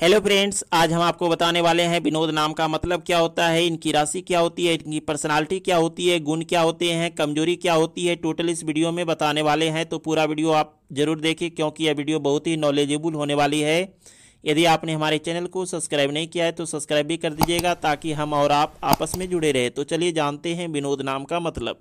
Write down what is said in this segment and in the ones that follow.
hello friends आज हम आपको बताने वाले हैं विनोद नाम का मतलब क्या होता है इनकी राशि क्या होती है इनकी पर्सनालिटी क्या होती है गुण क्या होते हैं कमजोरी क्या होती है टोटल इस वीडियो में बताने वाले हैं तो पूरा वीडियो आप जरूर देखें क्योंकि यह वीडियो बहुत ही नॉलेजेबल होने वाली है यदि आपने हमारे चैनल को सब्सक्राइब नहीं किया है तो सब्सक्राइब भी कर दीजिएगा ताकि हम और आप आपस में जुड़े रहे तो चलिए जानते हैं विनोद नाम का मतलब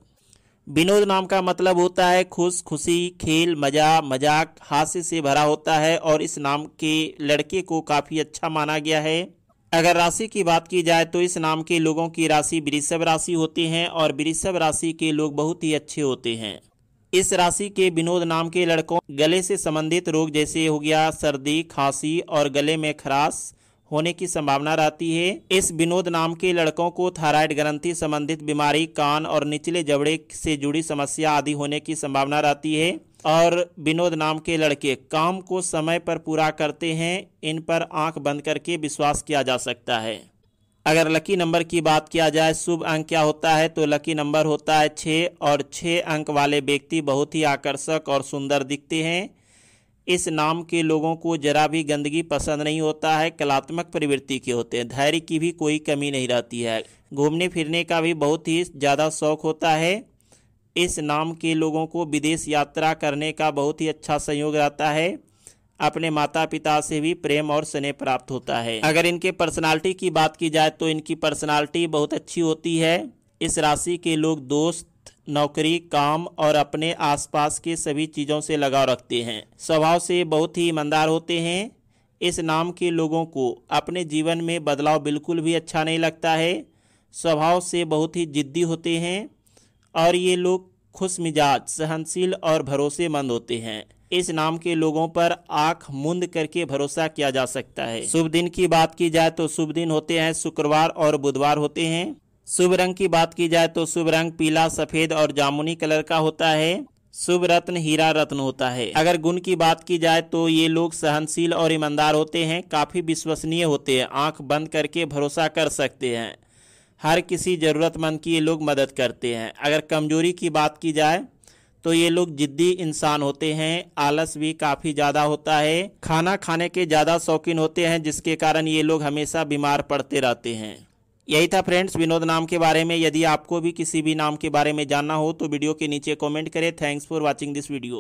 विनोद नाम का मतलब होता है खुश खुशी खेल मजा मजाक हास्य से भरा होता है और इस नाम के लड़के को काफ़ी अच्छा माना गया है अगर राशि की बात की जाए तो इस नाम के लोगों की राशि वृषभ राशि होती है और वृषभ राशि के लोग बहुत ही अच्छे होते हैं इस राशि के विनोद नाम के लड़कों गले से संबंधित रोग जैसे हो गया सर्दी खांसी और गले में खराश होने की संभावना रहती है इस विनोद नाम के लड़कों को थायराइड ग्रंथि संबंधित बीमारी कान और निचले जबड़े से जुड़ी समस्या आदि होने की संभावना रहती है और विनोद नाम के लड़के काम को समय पर पूरा करते हैं इन पर आंख बंद करके विश्वास किया जा सकता है अगर लकी नंबर की बात किया जाए शुभ अंक क्या होता है तो लकी नंबर होता है छः और छः अंक वाले व्यक्ति बहुत ही आकर्षक और सुंदर दिखते हैं इस नाम के लोगों को जरा भी गंदगी पसंद नहीं होता है कलात्मक प्रवृत्ति के होते हैं धैर्य की भी कोई कमी नहीं रहती है घूमने फिरने का भी बहुत ही ज़्यादा शौक होता है इस नाम के लोगों को विदेश यात्रा करने का बहुत ही अच्छा संयोग रहता है अपने माता पिता से भी प्रेम और स्नेह प्राप्त होता है अगर इनके पर्सनालिटी की बात की जाए तो इनकी पर्सनालिटी बहुत अच्छी होती है इस राशि के लोग दोस्त नौकरी काम और अपने आसपास के सभी चीज़ों से लगाव रखते हैं स्वभाव से बहुत ही ईमानदार होते हैं इस नाम के लोगों को अपने जीवन में बदलाव बिल्कुल भी अच्छा नहीं लगता है स्वभाव से बहुत ही जिद्दी होते हैं और ये लोग खुश मिजाज सहनशील और भरोसेमंद होते हैं इस नाम के लोगों पर आंख मूंद करके भरोसा किया जा सकता है शुभ दिन की बात की जाए तो शुभ दिन होते हैं शुक्रवार और बुधवार होते हैं शुभ रंग की बात की जाए तो शुभ रंग पीला सफेद और जामुनी कलर का होता है शुभ रत्न हीरा रत्न होता है अगर गुण की बात की जाए तो ये लोग सहनशील और ईमानदार होते हैं काफ़ी विश्वसनीय होते हैं आंख बंद करके भरोसा कर सकते हैं हर किसी ज़रूरतमंद की ये लोग मदद करते हैं अगर कमजोरी की बात की जाए तो ये लोग जिद्दी इंसान होते हैं आलस भी काफ़ी ज़्यादा होता है खाना खाने के ज़्यादा शौकीन होते हैं जिसके कारण ये लोग हमेशा बीमार पड़ते रहते हैं यही था फ्रेंड्स विनोद नाम के बारे में यदि आपको भी किसी भी नाम के बारे में जानना हो तो वीडियो के नीचे कमेंट करें thanks for watching this video